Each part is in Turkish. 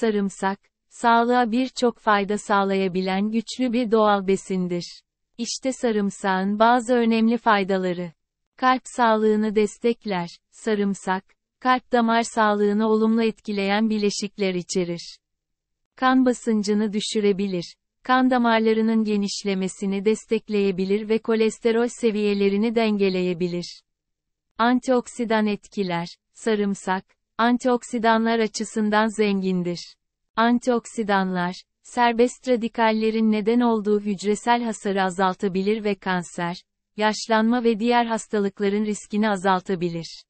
sarımsak, sağlığa birçok fayda sağlayabilen güçlü bir doğal besindir. İşte sarımsağın bazı önemli faydaları. Kalp sağlığını destekler, sarımsak, kalp damar sağlığını olumlu etkileyen bileşikler içerir. Kan basıncını düşürebilir, kan damarlarının genişlemesini destekleyebilir ve kolesterol seviyelerini dengeleyebilir. Antioksidan etkiler, sarımsak, antioksidanlar açısından zengindir. Antioksidanlar, serbest radikallerin neden olduğu hücresel hasarı azaltabilir ve kanser, yaşlanma ve diğer hastalıkların riskini azaltabilir.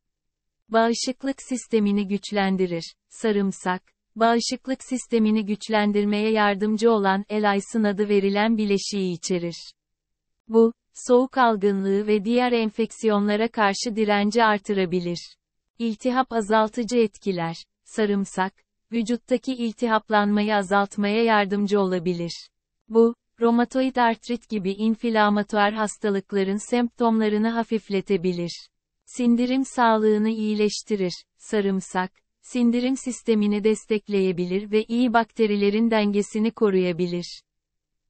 Bağışıklık sistemini güçlendirir. Sarımsak, bağışıklık sistemini güçlendirmeye yardımcı olan elaisin adı verilen bileşiği içerir. Bu, soğuk algınlığı ve diğer enfeksiyonlara karşı direnci artırabilir. İltihap azaltıcı etkiler. Sarımsak, vücuttaki iltihaplanmayı azaltmaya yardımcı olabilir. Bu, romatoid artrit gibi inflamatuar hastalıkların semptomlarını hafifletebilir. Sindirim sağlığını iyileştirir. Sarımsak, sindirim sistemini destekleyebilir ve iyi bakterilerin dengesini koruyabilir.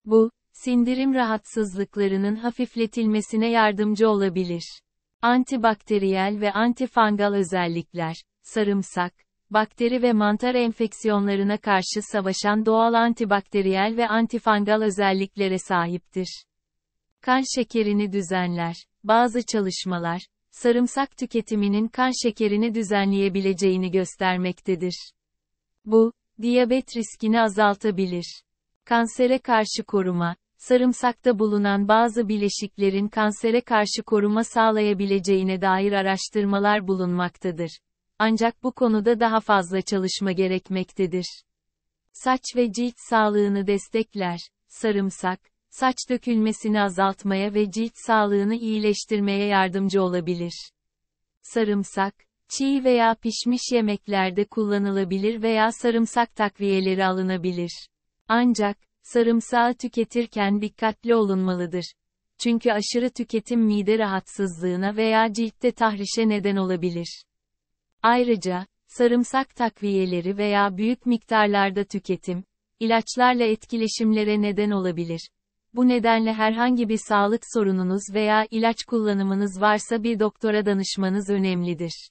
Bu, sindirim rahatsızlıklarının hafifletilmesine yardımcı olabilir. Antibakteriyel ve antifangal özellikler, sarımsak, bakteri ve mantar enfeksiyonlarına karşı savaşan doğal antibakteriyel ve antifangal özelliklere sahiptir. Kan şekerini düzenler. Bazı çalışmalar, sarımsak tüketiminin kan şekerini düzenleyebileceğini göstermektedir. Bu, diyabet riskini azaltabilir. Kansere karşı koruma, sarımsakta bulunan bazı bileşiklerin kansere karşı koruma sağlayabileceğine dair araştırmalar bulunmaktadır. Ancak bu konuda daha fazla çalışma gerekmektedir. Saç ve cilt sağlığını destekler. Sarımsak, saç dökülmesini azaltmaya ve cilt sağlığını iyileştirmeye yardımcı olabilir. Sarımsak, çiğ veya pişmiş yemeklerde kullanılabilir veya sarımsak takviyeleri alınabilir. Ancak, Sarımsağı tüketirken dikkatli olunmalıdır. Çünkü aşırı tüketim mide rahatsızlığına veya ciltte tahrişe neden olabilir. Ayrıca, sarımsak takviyeleri veya büyük miktarlarda tüketim, ilaçlarla etkileşimlere neden olabilir. Bu nedenle herhangi bir sağlık sorununuz veya ilaç kullanımınız varsa bir doktora danışmanız önemlidir.